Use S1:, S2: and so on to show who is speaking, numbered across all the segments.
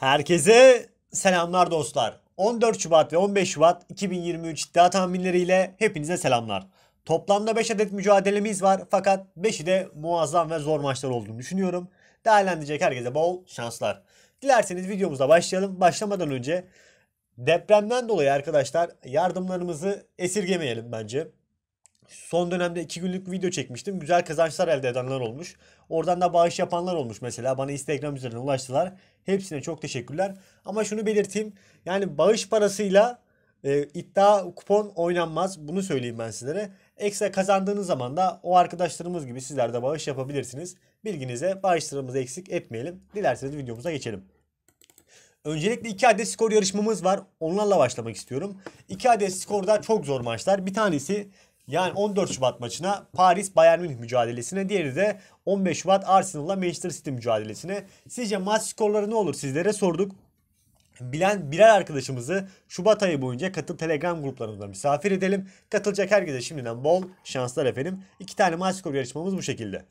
S1: Herkese selamlar dostlar. 14 Şubat ve 15 Şubat 2023 iddia tahminleriyle hepinize selamlar. Toplamda 5 adet mücadelemiz var fakat 5'i de muazzam ve zor maçlar olduğunu düşünüyorum. Değerlendirecek herkese bol şanslar. Dilerseniz videomuza başlayalım. Başlamadan önce depremden dolayı arkadaşlar yardımlarımızı esirgemeyelim bence. Son dönemde 2 günlük video çekmiştim. Güzel kazançlar elde edenler olmuş. Oradan da bağış yapanlar olmuş mesela. Bana Instagram üzerinden ulaştılar. Hepsine çok teşekkürler. Ama şunu belirteyim. Yani bağış parasıyla e, iddia kupon oynanmaz. Bunu söyleyeyim ben sizlere. Ekstra kazandığınız zaman da o arkadaşlarımız gibi sizler de bağış yapabilirsiniz. Bilginize bağışlarımızı eksik etmeyelim. Dilerseniz videomuza geçelim. Öncelikle 2 adet skor yarışmamız var. Onlarla başlamak istiyorum. 2 adet skorda çok zor maçlar. Bir tanesi yani 14 Şubat maçına Paris Bayern Münih mücadelesine, diğeri de 15 Şubat Arsenal'la Manchester City mücadelesine. Sizce maç skorları ne olur sizlere sorduk. Bilen birer arkadaşımızı Şubat ayı boyunca katıl Telegram gruplarımızda misafir edelim. Katılacak herkese şimdiden bol şanslar efendim. İki tane maç skor yarışmamız bu şekilde.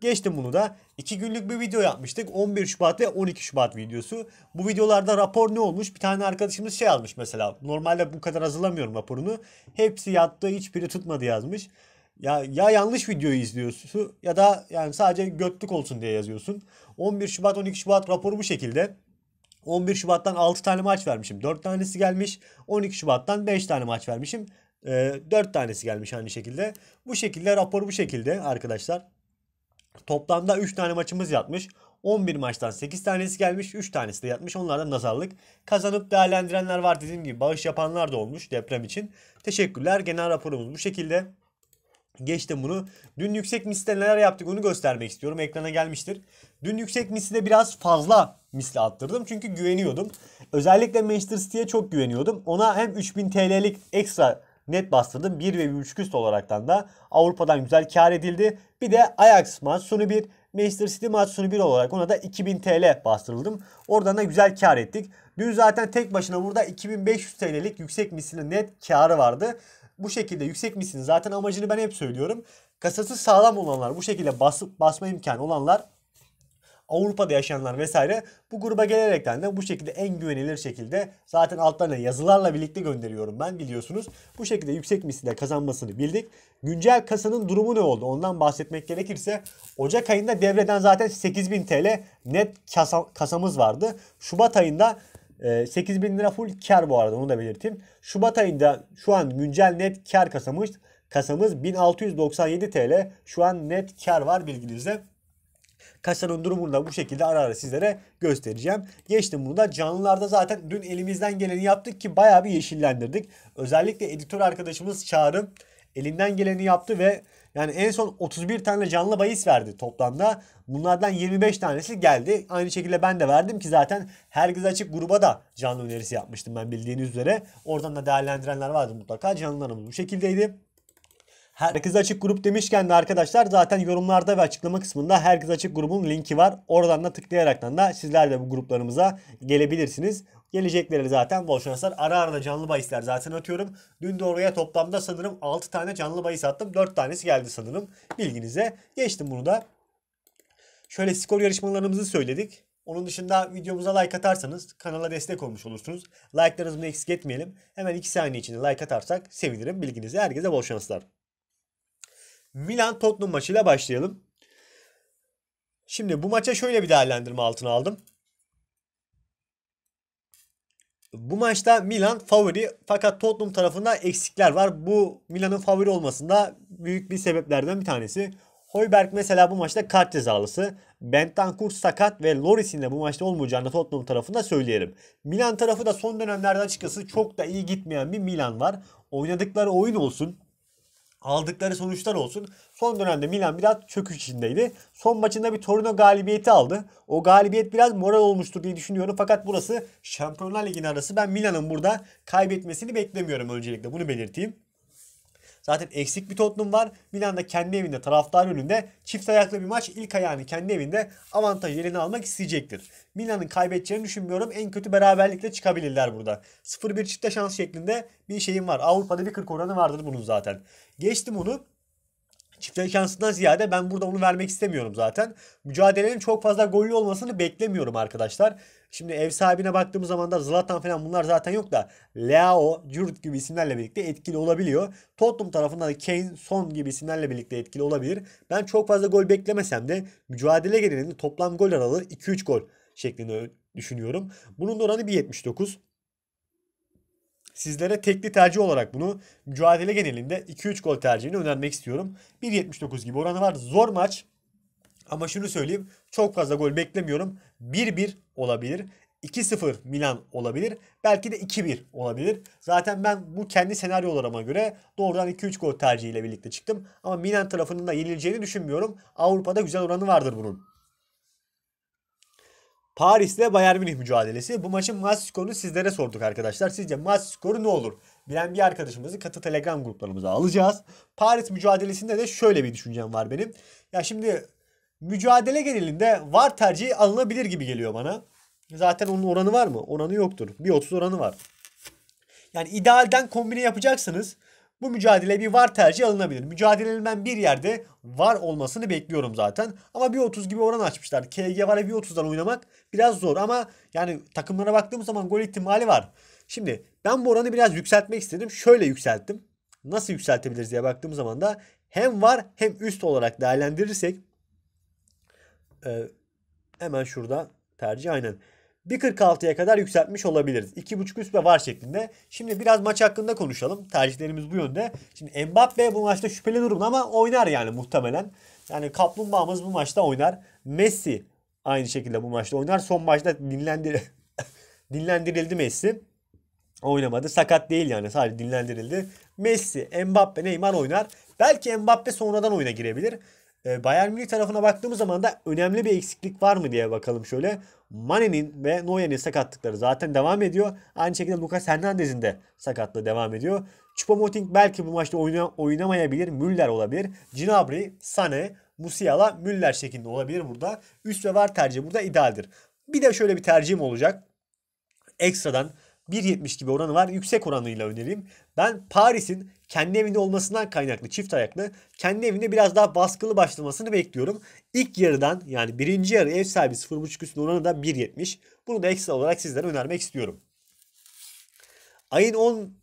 S1: Geçtim bunu da. 2 günlük bir video yapmıştık. 11 Şubat ve 12 Şubat videosu. Bu videolarda rapor ne olmuş? Bir tane arkadaşımız şey almış mesela. Normalde bu kadar hazırlamıyorum raporunu. Hepsi yattı hiçbiri tutmadı yazmış. Ya, ya yanlış videoyu izliyorsun ya da yani sadece götlük olsun diye yazıyorsun. 11 Şubat 12 Şubat raporu bu şekilde. 11 Şubat'tan 6 tane maç vermişim. 4 tanesi gelmiş. 12 Şubat'tan 5 tane maç vermişim. 4 ee, tanesi gelmiş aynı şekilde. Bu şekilde rapor bu şekilde arkadaşlar. Toplamda 3 tane maçımız yatmış. 11 maçtan 8 tanesi gelmiş 3 tanesi de yatmış onlardan nazarlık. Kazanıp değerlendirenler var dediğim gibi bağış yapanlar da olmuş deprem için. Teşekkürler genel raporumuz bu şekilde. Geçtim bunu. Dün yüksek misle neler yaptık onu göstermek istiyorum. Ekrana gelmiştir. Dün yüksek de biraz fazla misli attırdım. Çünkü güveniyordum. Özellikle Manchester City'ye çok güveniyordum. Ona hem 3000 TL'lik ekstra net bastırdım. 1 ve 1.5 üst olaraktan da Avrupa'dan güzel kar edildi. Bir de Ajax maç sonu 1, Manchester City maç 1 olarak ona da 2000 TL bastırıldım. Oradan da güzel kar ettik. Dün zaten tek başına burada 2500 TL'lik yüksek mislinin net karı vardı. Bu şekilde yüksek mislinin zaten amacını ben hep söylüyorum. Kasası sağlam olanlar bu şekilde basıp basma imkanı olanlar Avrupa'da yaşayanlar vesaire bu gruba gelerekten de bu şekilde en güvenilir şekilde zaten altlarına yazılarla birlikte gönderiyorum ben biliyorsunuz. Bu şekilde yüksek misliyle kazanmasını bildik. Güncel kasanın durumu ne oldu? Ondan bahsetmek gerekirse Ocak ayında devreden zaten 8000 TL net kasa, kasamız vardı. Şubat ayında 8000 e, lira full kar bu arada onu da belirteyim. Şubat ayında şu an güncel net kar kasamız kasamız 1697 TL. Şu an net kar var bilginizde. Kaç tane durumunu da bu şekilde ara ara sizlere göstereceğim. Geçtim bunu da canlılarda zaten dün elimizden geleni yaptık ki bayağı bir yeşillendirdik. Özellikle editör arkadaşımız Çağrı elinden geleni yaptı ve yani en son 31 tane canlı bahis verdi toplamda. Bunlardan 25 tanesi geldi. Aynı şekilde ben de verdim ki zaten herkes açık gruba da canlı önerisi yapmıştım ben bildiğiniz üzere. Oradan da değerlendirenler vardı mutlaka. Canlılarımız bu şekildeydi. Herkes Açık Grup demişken de arkadaşlar zaten yorumlarda ve açıklama kısmında Herkes Açık Grubun linki var. Oradan da tıklayaraktan da sizler de bu gruplarımıza gelebilirsiniz. Gelecekleri zaten bol şanslar. Ara ara da canlı bahisler zaten atıyorum. Dün de oraya toplamda sanırım 6 tane canlı bahis attım. 4 tanesi geldi sanırım. Bilginize geçtim bunu da. Şöyle skor yarışmalarımızı söyledik. Onun dışında videomuza like atarsanız kanala destek olmuş olursunuz. Like'larınızı eksik etmeyelim. Hemen 2 saniye içinde like atarsak sevinirim. Bilginize herkese bol şanslar. Milan Tottenham maçıyla başlayalım. Şimdi bu maça şöyle bir değerlendirme altına aldım. Bu maçta Milan favori fakat Tottenham tarafında eksikler var. Bu Milan'ın favori olmasında büyük bir sebeplerden bir tanesi. Hoiberg mesela bu maçta kart cezalısı. Bentancur sakat ve Loris'in de bu maçta olmayacağını Tottenham tarafında söyleyelim. Milan tarafı da son dönemlerde açıkçası çok da iyi gitmeyen bir Milan var. Oynadıkları oyun olsun, aldıkları sonuçlar olsun. Son dönemde Milan biraz çöküş içindeydi. Son maçında bir Torino galibiyeti aldı. O galibiyet biraz moral olmuştur diye düşünüyorum. Fakat burası Şampiyonlar Ligi'nin arası. Ben Milan'ın burada kaybetmesini beklemiyorum öncelikle. Bunu belirteyim. Zaten eksik bir Tottenham var. Milan da kendi evinde taraftar önünde çift ayaklı bir maç ilk ayağını kendi evinde avantaj yerini almak isteyecektir. Milan'ın kaybedeceğini düşünmüyorum. En kötü beraberlikle çıkabilirler burada. 0-1 çifte şans şeklinde bir şeyim var. Avrupa'da bir 40 oranı vardır bunun zaten. Geçtim onu. Çiftler şansından ziyade ben burada onu vermek istemiyorum zaten. Mücadelenin çok fazla gollü olmasını beklemiyorum arkadaşlar. Şimdi ev sahibine baktığımız zaman da Zlatan falan bunlar zaten yok da Leo Giroud gibi isimlerle birlikte etkili olabiliyor. Tottenham tarafında da Kane, Son gibi isimlerle birlikte etkili olabilir. Ben çok fazla gol beklemesem de mücadele genelinde toplam gol aralığı 2-3 gol şeklinde düşünüyorum. Bunun da oranı 1.79. Sizlere tekli tercih olarak bunu mücadele genelinde 2-3 gol tercihini önermek istiyorum. 1.79 gibi oranı var. Zor maç. Ama şunu söyleyeyim. Çok fazla gol beklemiyorum. 1-1 olabilir. 2-0 Milan olabilir. Belki de 2-1 olabilir. Zaten ben bu kendi senaryolarıma göre doğrudan 2-3 gol tercihiyle birlikte çıktım. Ama Milan tarafının da yenileceğini düşünmüyorum. Avrupa'da güzel oranı vardır bunun. Paris ile Bayern Münih mücadelesi. Bu maçın maç skorunu sizlere sorduk arkadaşlar. Sizce maç skoru ne olur? Bilen bir arkadaşımızı katı Telegram gruplarımıza alacağız. Paris mücadelesinde de şöyle bir düşüncem var benim. Ya şimdi mücadele genelinde var tercihi alınabilir gibi geliyor bana. Zaten onun oranı var mı? Oranı yoktur. Bir 30 oranı var. Yani idealden kombine yapacaksınız. Bu mücadele bir var tercih alınabilir. Mücadelenin ben bir yerde var olmasını bekliyorum zaten. Ama bir 30 gibi oran açmışlar. KG var bir 30'dan oynamak biraz zor ama yani takımlara baktığım zaman gol ihtimali var. Şimdi ben bu oranı biraz yükseltmek istedim. Şöyle yükselttim. Nasıl yükseltebiliriz diye baktığım zaman da hem var hem üst olarak değerlendirirsek e, hemen şurada tercih aynen. 1.46'ya kadar yükseltmiş olabiliriz. 2.5 üst ve var şeklinde. Şimdi biraz maç hakkında konuşalım. Tercihlerimiz bu yönde. Şimdi Mbappe bu maçta şüpheli durumda ama oynar yani muhtemelen. Yani kaplumbağamız bu maçta oynar. Messi aynı şekilde bu maçta oynar. Son maçta dinlendir dinlendirildi Messi. Oynamadı. Sakat değil yani sadece dinlendirildi. Messi, Mbappe, Neymar oynar. Belki Mbappe sonradan oyuna girebilir. Ee, Bayern Münih tarafına baktığımız zaman da önemli bir eksiklik var mı diye bakalım şöyle. Mane'nin ve Neuer'in sakatlıkları zaten devam ediyor. Aynı şekilde Lucas Hernandez'in de sakatlığı devam ediyor. Choupo-Moting belki bu maçta oynamayabilir. Müller olabilir. Gnabry, Sane, Musiala, Müller şeklinde olabilir burada. Üst ve var tercih burada idealdir. Bir de şöyle bir tercihim olacak. Ekstradan 1.70 gibi oranı var. Yüksek oranıyla önereyim. Ben Paris'in kendi evinde olmasından kaynaklı çift ayaklı kendi evinde biraz daha baskılı başlamasını bekliyorum. İlk yarıdan yani birinci yarı ev sahibi 0.5 üstün oranı da 1.70. Bunu da ekstra olarak sizlere önermek istiyorum. Ayın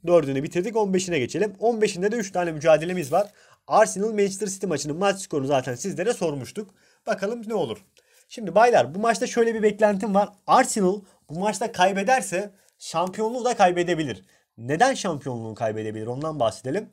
S1: 14'ünü bitirdik 15'ine geçelim. 15'inde de 3 tane mücadelemiz var. Arsenal Manchester City maçının maç skorunu zaten sizlere sormuştuk. Bakalım ne olur. Şimdi baylar bu maçta şöyle bir beklentim var. Arsenal bu maçta kaybederse şampiyonluğu da kaybedebilir. Neden şampiyonluğunu kaybedebilir ondan bahsedelim.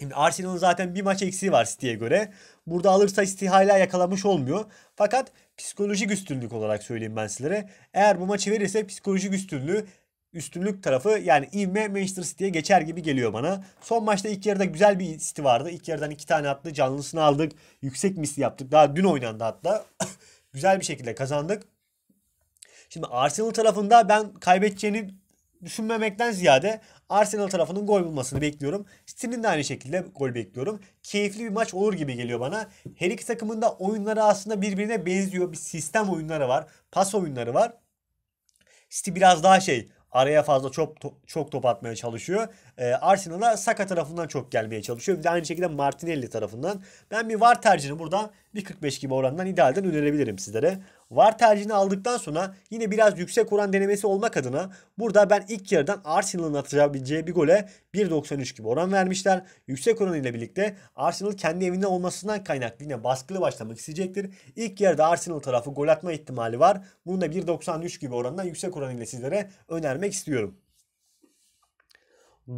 S1: Şimdi Arsenal'ın zaten bir maç eksiği var City'ye göre. Burada alırsa City hala yakalamış olmuyor. Fakat psikolojik üstünlük olarak söyleyeyim ben sizlere. Eğer bu maçı verirse psikolojik üstünlüğü üstünlük tarafı yani ivme Manchester City'ye geçer gibi geliyor bana. Son maçta ilk yarıda güzel bir City vardı. İlk yarıdan iki tane attı. Canlısını aldık. Yüksek misli yaptık. Daha dün oynandı hatta. güzel bir şekilde kazandık. Şimdi Arsenal tarafında ben kaybedeceğini düşünmemekten ziyade Arsenal tarafının gol bulmasını bekliyorum. City'nin de aynı şekilde gol bekliyorum. Keyifli bir maç olur gibi geliyor bana. Her iki takımın da oyunları aslında birbirine benziyor. Bir sistem oyunları var. Pas oyunları var. City biraz daha şey araya fazla çok çok top atmaya çalışıyor. Ee, Arsenal'a Saka tarafından çok gelmeye çalışıyor. Bir de aynı şekilde Martinelli tarafından. Ben bir VAR tercihini burada 1.45 gibi orandan idealden önerebilirim sizlere. VAR tercihini aldıktan sonra yine biraz yüksek oran denemesi olmak adına burada ben ilk yarıdan Arsenal'ın atabileceği bir gole 1.93 gibi oran vermişler. Yüksek oran ile birlikte Arsenal kendi evinde olmasından kaynaklı yine baskılı başlamak isteyecektir. İlk yarıda Arsenal tarafı gol atma ihtimali var. Bunu da 1.93 gibi orandan yüksek oran ile sizlere önermek istiyorum.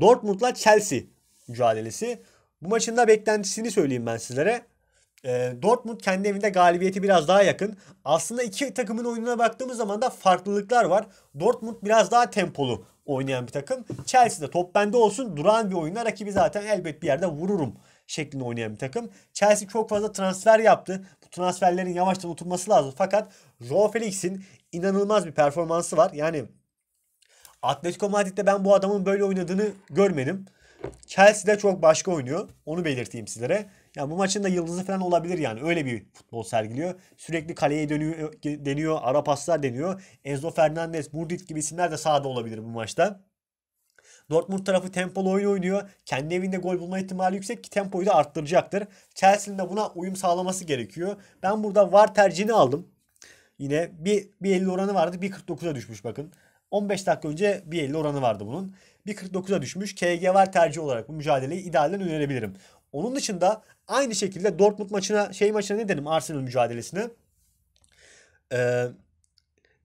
S1: Dortmund'la Chelsea mücadelesi. Bu maçın da beklentisini söyleyeyim ben sizlere. E, Dortmund kendi evinde galibiyeti biraz daha yakın. Aslında iki takımın oyununa baktığımız zaman da farklılıklar var. Dortmund biraz daha tempolu oynayan bir takım. Chelsea de top bende olsun duran bir oyuna rakibi zaten elbet bir yerde vururum şeklinde oynayan bir takım. Chelsea çok fazla transfer yaptı. Bu transferlerin yavaştan oturması lazım. Fakat Joao Felix'in inanılmaz bir performansı var. Yani Atletico Madrid'de ben bu adamın böyle oynadığını görmedim. Chelsea de çok başka oynuyor. Onu belirteyim sizlere. Yani bu maçın da yıldızı falan olabilir yani. Öyle bir futbol sergiliyor. Sürekli kaleye dönüyor, deniyor, ara paslar deniyor. Enzo Fernandez, Burdit gibi isimler de sahada olabilir bu maçta. Dortmund tarafı tempolu oyun oynuyor. Kendi evinde gol bulma ihtimali yüksek ki tempoyu da arttıracaktır. Chelsea'nin de buna uyum sağlaması gerekiyor. Ben burada VAR tercihini aldım. Yine bir, bir 50 oranı vardı. 1.49'a düşmüş bakın. 15 dakika önce bir 50 oranı vardı bunun. 1.49'a düşmüş. KG var tercih olarak bu mücadeleyi idealden önerebilirim. Onun dışında Aynı şekilde Dortmund maçına şey maçına ne derim Arsenal mücadelesine. Ee,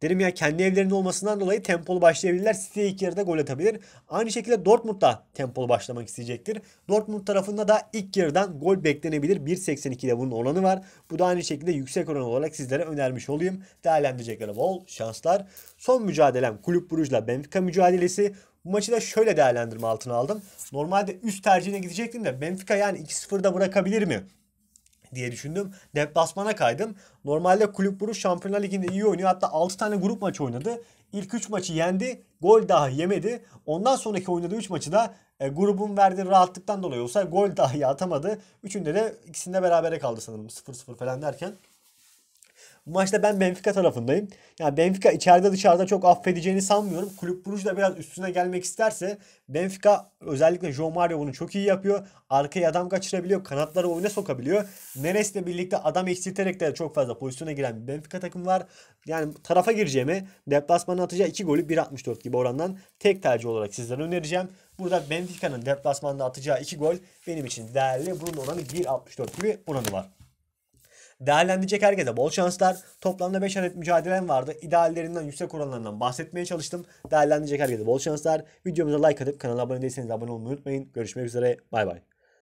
S1: derim ya kendi evlerinde olmasından dolayı tempolu başlayabilirler. City ilk yarıda gol atabilir. Aynı şekilde Dortmund da tempolu başlamak isteyecektir. Dortmund tarafında da ilk yarıdan gol beklenebilir. 1.82'de bunun oranı var. Bu da aynı şekilde yüksek oran olarak sizlere önermiş olayım. Değerlendireceklere bol şanslar. Son mücadelem Kulüp Brugge'la Benfica mücadelesi. Bu maçı da şöyle değerlendirme altına aldım. Normalde üst tercihine gidecektim de Benfica yani 2-0'da bırakabilir mi? diye düşündüm. Deplasmana kaydım. Normalde kulüp buruş Şampiyonlar Ligi'nde iyi oynuyor. Hatta 6 tane grup maçı oynadı. İlk 3 maçı yendi. Gol daha yemedi. Ondan sonraki oynadığı 3 maçı da e, grubun verdiği rahatlıktan dolayı olsa gol dahi atamadı. Üçünde de ikisinde berabere kaldı sanırım. 0-0 falan derken. Bu maçta ben Benfica tarafındayım. Yani Benfica içeride dışarıda çok affedeceğini sanmıyorum. Kulüp Bruges da biraz üstüne gelmek isterse Benfica özellikle João Mario bunu çok iyi yapıyor. Arkaya adam kaçırabiliyor. Kanatları oyuna sokabiliyor. Neres'le birlikte adam eksilterek de çok fazla pozisyona giren bir Benfica takım var. Yani tarafa gireceğimi deplasmanın atacağı 2 golü 1.64 gibi orandan tek tercih olarak sizlere önereceğim. Burada Benfica'nın deplasmanda atacağı 2 gol benim için değerli. Bunun oranı 1.64 gibi oranı var. Değerlendirecek herkese bol şanslar. Toplamda 5 adet mücadelem vardı. İdeallerinden yüksek oranlarından bahsetmeye çalıştım. Değerlendirecek herkese bol şanslar. Videomuza like atıp kanala abone değilseniz abone olmayı unutmayın. Görüşmek üzere. Bay bay.